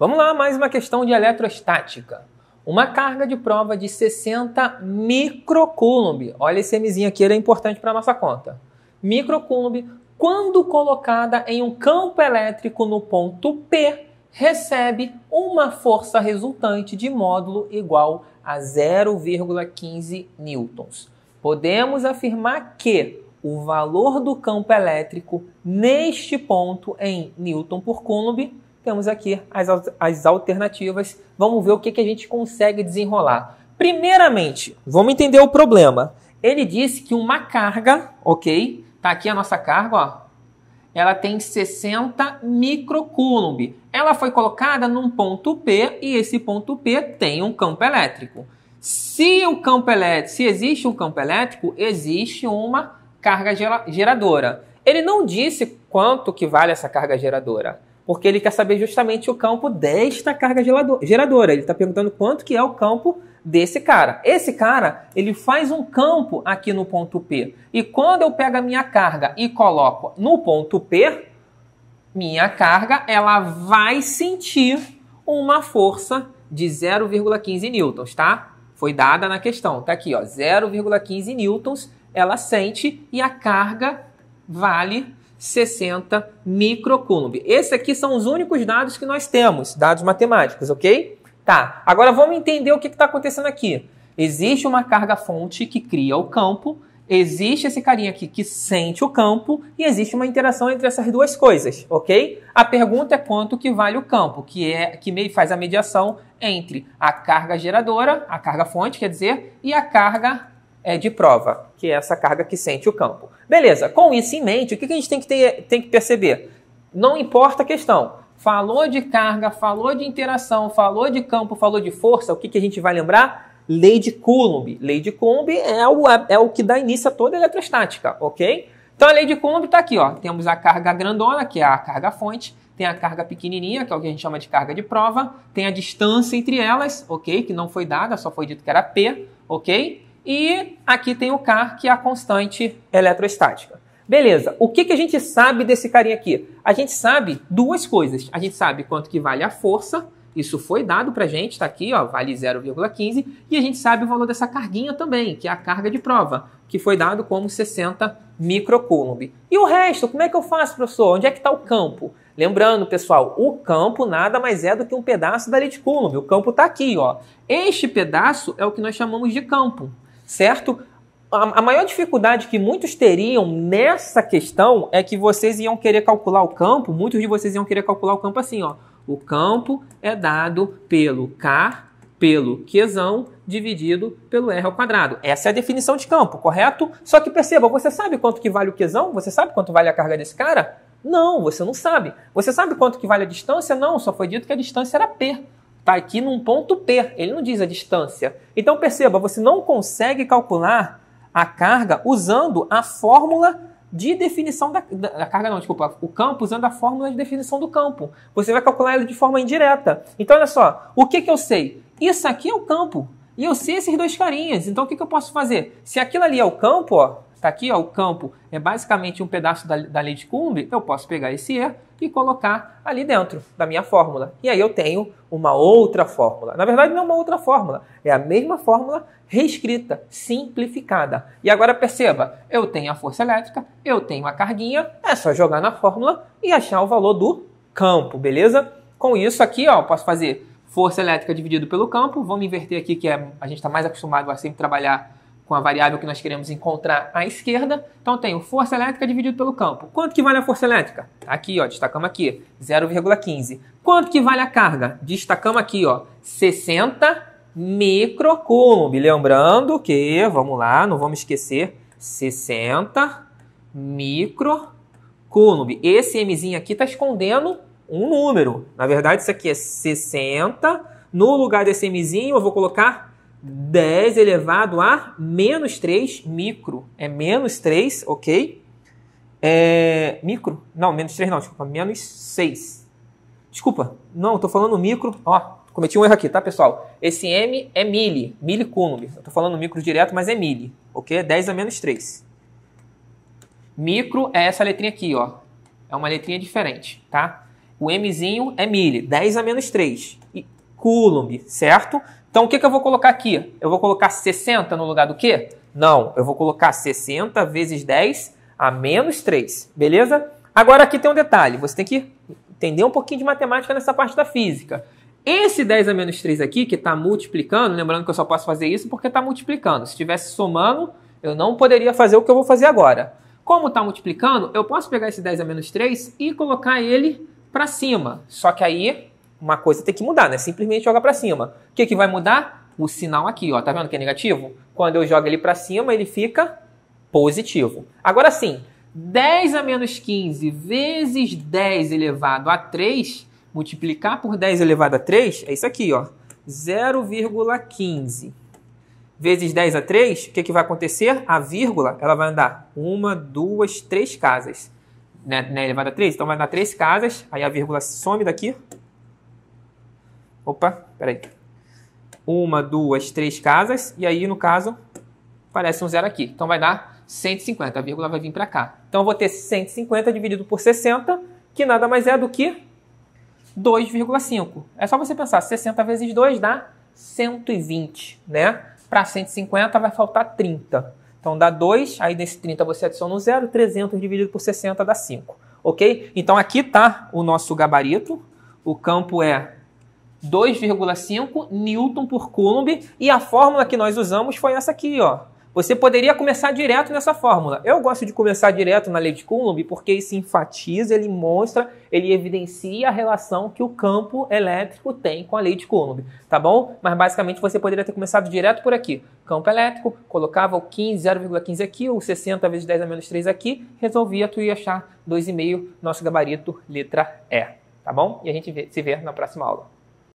Vamos lá, mais uma questão de eletrostática. Uma carga de prova de 60 microcoulomb. Olha esse mzinho aqui, ele é importante para nossa conta. Microcoulomb, quando colocada em um campo elétrico no ponto P, recebe uma força resultante de módulo igual a 0,15 newtons. Podemos afirmar que o valor do campo elétrico neste ponto em newton por coulomb temos aqui as, as alternativas. Vamos ver o que, que a gente consegue desenrolar. Primeiramente, vamos entender o problema. Ele disse que uma carga, ok? Tá aqui a nossa carga, ó. Ela tem 60 microcoulomb. Ela foi colocada num ponto P e esse ponto P tem um campo elétrico. Se o campo elétrico, se existe um campo elétrico, existe uma carga geradora. Ele não disse quanto que vale essa carga geradora porque ele quer saber justamente o campo desta carga geradora. Ele está perguntando quanto que é o campo desse cara. Esse cara, ele faz um campo aqui no ponto P. E quando eu pego a minha carga e coloco no ponto P, minha carga, ela vai sentir uma força de 0,15 newtons, tá? Foi dada na questão, tá aqui, ó, 0,15 newtons, ela sente e a carga vale 60 microcoulomb. Esses aqui são os únicos dados que nós temos, dados matemáticos, ok? Tá, agora vamos entender o que está acontecendo aqui. Existe uma carga-fonte que cria o campo, existe esse carinha aqui que sente o campo e existe uma interação entre essas duas coisas, ok? A pergunta é quanto que vale o campo, que é que faz a mediação entre a carga geradora, a carga fonte, quer dizer, e a carga é, de prova, que é essa carga que sente o campo. Beleza, com isso em mente, o que a gente tem que, ter, tem que perceber? Não importa a questão. Falou de carga, falou de interação, falou de campo, falou de força, o que, que a gente vai lembrar? Lei de Coulomb. Lei de Coulomb é o, é o que dá início a toda a eletrostática, ok? Então a lei de Coulomb está aqui, ó. Temos a carga grandona, que é a carga fonte, tem a carga pequenininha, que é o que a gente chama de carga de prova, tem a distância entre elas, ok? Que não foi dada, só foi dito que era P, ok? E aqui tem o K, que é a constante eletrostática. Beleza, o que, que a gente sabe desse carinha aqui? A gente sabe duas coisas. A gente sabe quanto que vale a força, isso foi dado para a gente, está aqui, ó, vale 0,15. E a gente sabe o valor dessa carguinha também, que é a carga de prova, que foi dado como 60 microcoulomb. E o resto, como é que eu faço, professor? Onde é que está o campo? Lembrando, pessoal, o campo nada mais é do que um pedaço da lei de Coulomb. O campo está aqui, ó. Este pedaço é o que nós chamamos de campo certo? A, a maior dificuldade que muitos teriam nessa questão é que vocês iam querer calcular o campo, muitos de vocês iam querer calcular o campo assim, ó. O campo é dado pelo K pelo Qzão dividido pelo R ao quadrado. Essa é a definição de campo, correto? Só que perceba, você sabe quanto que vale o Qzão? Você sabe quanto vale a carga desse cara? Não, você não sabe. Você sabe quanto que vale a distância? Não, só foi dito que a distância era P. Está aqui num ponto P, ele não diz a distância. Então perceba, você não consegue calcular a carga usando a fórmula de definição da, da, da, carga, não, desculpa, o campo usando a fórmula de definição do campo. Você vai calcular ele de forma indireta. Então, olha só, o que, que eu sei? Isso aqui é o campo. E eu sei esses dois carinhas. Então, o que, que eu posso fazer? Se aquilo ali é o campo, ó, Está aqui, ó, o campo é basicamente um pedaço da, da lei de Coulomb. Eu posso pegar esse E e colocar ali dentro da minha fórmula. E aí eu tenho uma outra fórmula. Na verdade, não é uma outra fórmula. É a mesma fórmula reescrita, simplificada. E agora perceba, eu tenho a força elétrica, eu tenho a carguinha. É só jogar na fórmula e achar o valor do campo, beleza? Com isso aqui, ó, eu posso fazer força elétrica dividido pelo campo. Vamos inverter aqui, que é, a gente está mais acostumado a sempre trabalhar com a variável que nós queremos encontrar à esquerda. Então eu tenho força elétrica dividido pelo campo. Quanto que vale a força elétrica? Tá aqui, ó, destacamos aqui, 0,15. Quanto que vale a carga? Destacamos aqui, ó, 60 microcoulomb. Lembrando que, vamos lá, não vamos esquecer, 60 microcoulomb. Esse mzinho aqui está escondendo um número. Na verdade, isso aqui é 60. No lugar desse mzinho, eu vou colocar 10 elevado a menos 3 micro. É menos 3, ok? É, micro? Não, menos 3 não, desculpa. Menos 6. Desculpa, não, estou falando micro. Ó, cometi um erro aqui, tá, pessoal? Esse M é mili, milicúlume. Eu estou falando micro direto, mas é mili, ok? 10 a menos 3. Micro é essa letrinha aqui, ó. É uma letrinha diferente, tá? O Mzinho é mili, 10 a menos 3. E coulomb, certo? Então o que, que eu vou colocar aqui? Eu vou colocar 60 no lugar do quê? Não, eu vou colocar 60 vezes 10 a menos 3, beleza? Agora aqui tem um detalhe, você tem que entender um pouquinho de matemática nessa parte da física. Esse 10 a menos 3 aqui, que está multiplicando, lembrando que eu só posso fazer isso porque está multiplicando. Se estivesse somando, eu não poderia fazer o que eu vou fazer agora. Como está multiplicando, eu posso pegar esse 10 a menos 3 e colocar ele para cima. Só que aí uma coisa tem que mudar, né? Simplesmente joga para cima. O que, que vai mudar? O sinal aqui, ó. Tá vendo que é negativo? Quando eu jogo ele para cima, ele fica positivo. Agora sim, 10 a menos 15 vezes 10 elevado a 3, multiplicar por 10 elevado a 3, é isso aqui, ó. 0,15 vezes 10 a 3, o que, que vai acontecer? A vírgula, ela vai andar uma, duas, três casas. Né, né elevado a 3, então vai dar três casas, aí a vírgula some daqui, Opa, peraí. Uma, duas, três casas. E aí, no caso, parece um zero aqui. Então vai dar 150. A vírgula vai vir para cá. Então eu vou ter 150 dividido por 60, que nada mais é do que 2,5. É só você pensar, 60 vezes 2 dá 120, né? Para 150 vai faltar 30. Então dá 2, aí nesse 30 você adiciona um zero, 300 dividido por 60 dá 5, ok? Então aqui está o nosso gabarito. O campo é 2,5 Newton por Coulomb e a fórmula que nós usamos foi essa aqui, ó. Você poderia começar direto nessa fórmula. Eu gosto de começar direto na lei de Coulomb porque isso enfatiza, ele mostra, ele evidencia a relação que o campo elétrico tem com a lei de Coulomb, tá bom? Mas basicamente você poderia ter começado direto por aqui. Campo elétrico, colocava o 15, 0,15 aqui, ou 60 vezes 10 a menos 3 aqui, resolvia, tu ia achar 2,5, nosso gabarito, letra E, tá bom? E a gente se vê na próxima aula.